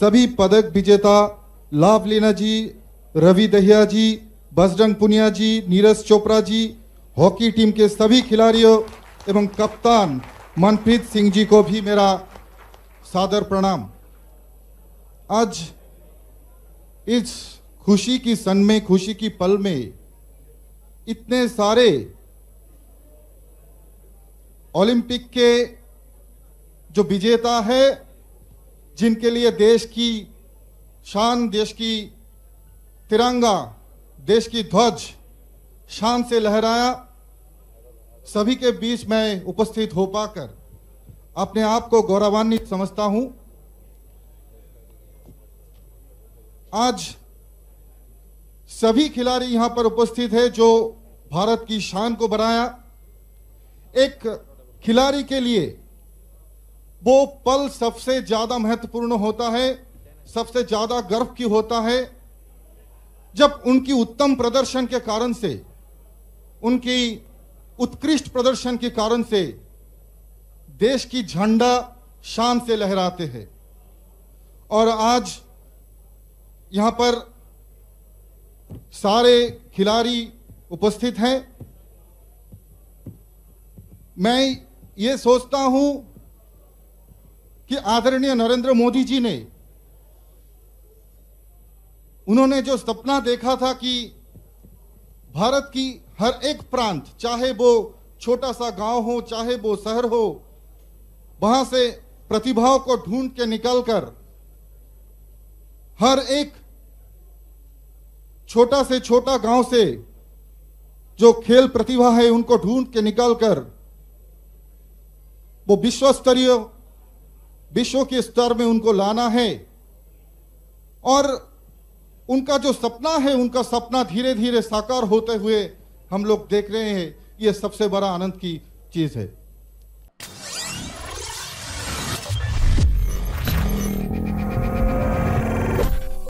सभी पदक विजेता लाभ लेना जी रवि दहिया जी बजरंग पुनिया जी नीरज चोपड़ा जी हॉकी टीम के सभी खिलाड़ियों एवं कप्तान मनप्रीत सिंह जी को भी मेरा सादर प्रणाम आज इस खुशी की सन में खुशी की पल में इतने सारे ओलंपिक के जो विजेता है जिनके लिए देश की शान देश की तिरंगा देश की ध्वज शान से लहराया सभी के बीच मैं उपस्थित हो पाकर अपने आप को गौरवान्वित समझता हूं आज सभी खिलाड़ी यहां पर उपस्थित है जो भारत की शान को बढ़ाया एक खिलाड़ी के लिए वो पल सबसे ज्यादा महत्वपूर्ण होता है सबसे ज्यादा गर्व की होता है जब उनकी उत्तम प्रदर्शन के कारण से उनकी उत्कृष्ट प्रदर्शन के कारण से देश की झंडा शान से लहराते हैं और आज यहां पर सारे खिलाड़ी उपस्थित हैं मैं ये सोचता हूं कि आदरणीय नरेंद्र मोदी जी ने उन्होंने जो सपना देखा था कि भारत की हर एक प्रांत चाहे वो छोटा सा गांव हो चाहे वो शहर हो वहां से प्रतिभाओं को ढूंढ के निकालकर हर एक छोटा से छोटा गांव से जो खेल प्रतिभा है उनको ढूंढ के निकालकर वो विश्व स्तरीय विश्व के स्तर में उनको लाना है और उनका जो सपना है उनका सपना धीरे धीरे साकार होते हुए हम लोग देख रहे हैं ये सबसे बड़ा आनंद की चीज़ है